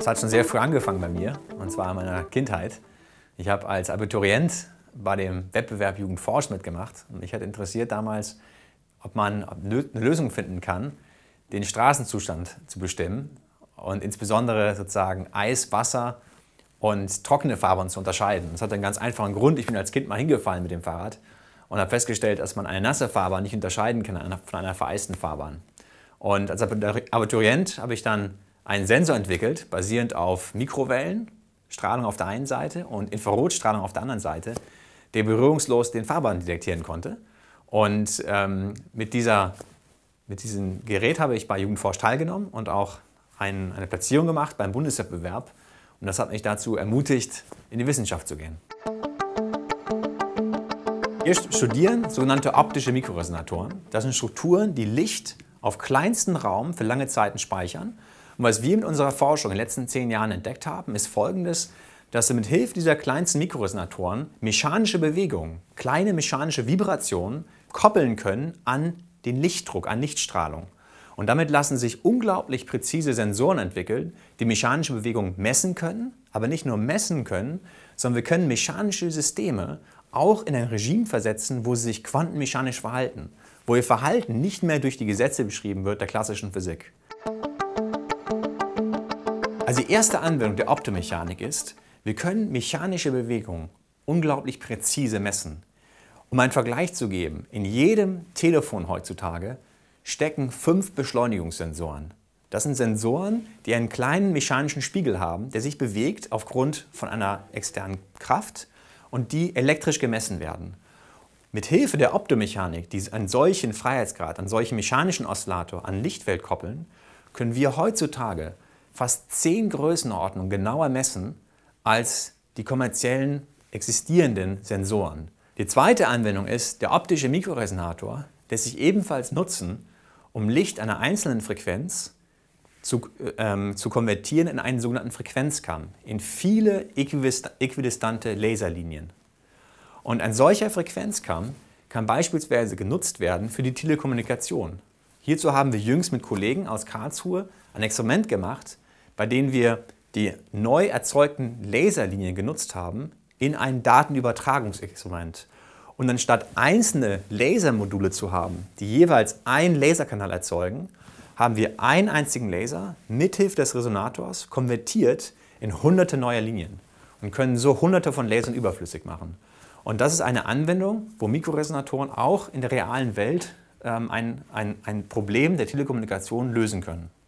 Es hat schon sehr früh angefangen bei mir, und zwar in meiner Kindheit. Ich habe als Abiturient bei dem Wettbewerb Jugendforsch mitgemacht. Und mich hat interessiert damals, ob man eine Lösung finden kann, den Straßenzustand zu bestimmen und insbesondere sozusagen Eis, Wasser und trockene Fahrbahn zu unterscheiden. Das hat einen ganz einfachen Grund. Ich bin als Kind mal hingefallen mit dem Fahrrad und habe festgestellt, dass man eine nasse Fahrbahn nicht unterscheiden kann von einer vereisten Fahrbahn. Und als Abiturient habe ich dann einen Sensor entwickelt, basierend auf Mikrowellenstrahlung auf der einen Seite und Infrarotstrahlung auf der anderen Seite, der berührungslos den Fahrbahn detektieren konnte. Und ähm, mit, dieser, mit diesem Gerät habe ich bei Jugendforsch teilgenommen und auch ein, eine Platzierung gemacht beim Bundeswettbewerb. Und das hat mich dazu ermutigt, in die Wissenschaft zu gehen. Wir studieren sogenannte optische Mikroresonatoren. Das sind Strukturen, die Licht auf kleinsten Raum für lange Zeiten speichern und was wir mit unserer Forschung in den letzten zehn Jahren entdeckt haben, ist folgendes, dass wir mit Hilfe dieser kleinsten Mikroresonatoren mechanische Bewegungen, kleine mechanische Vibrationen koppeln können an den Lichtdruck, an Lichtstrahlung. Und damit lassen sich unglaublich präzise Sensoren entwickeln, die mechanische Bewegungen messen können, aber nicht nur messen können, sondern wir können mechanische Systeme auch in ein Regime versetzen, wo sie sich quantenmechanisch verhalten, wo ihr Verhalten nicht mehr durch die Gesetze beschrieben wird der klassischen Physik. Also die erste Anwendung der Optomechanik ist, wir können mechanische Bewegungen unglaublich präzise messen. Um einen Vergleich zu geben, in jedem Telefon heutzutage stecken fünf Beschleunigungssensoren. Das sind Sensoren, die einen kleinen mechanischen Spiegel haben, der sich bewegt aufgrund von einer externen Kraft und die elektrisch gemessen werden. Mit Hilfe der Optomechanik, die einen solchen Freiheitsgrad, einen solchen mechanischen Oszillator an Lichtfeld koppeln, können wir heutzutage fast zehn Größenordnungen genauer messen als die kommerziellen existierenden Sensoren. Die zweite Anwendung ist der optische Mikroresonator, der sich ebenfalls nutzen, um Licht einer einzelnen Frequenz zu, ähm, zu konvertieren in einen sogenannten Frequenzkamm, in viele äquidistante Laserlinien. Und ein solcher Frequenzkamm kann beispielsweise genutzt werden für die Telekommunikation. Hierzu haben wir jüngst mit Kollegen aus Karlsruhe ein Experiment gemacht, bei denen wir die neu erzeugten Laserlinien genutzt haben in ein Datenübertragungsexperiment. Und anstatt einzelne Lasermodule zu haben, die jeweils einen Laserkanal erzeugen, haben wir einen einzigen Laser mithilfe des Resonators konvertiert in hunderte neuer Linien und können so hunderte von Lasern überflüssig machen. Und das ist eine Anwendung, wo Mikroresonatoren auch in der realen Welt ähm, ein, ein, ein Problem der Telekommunikation lösen können.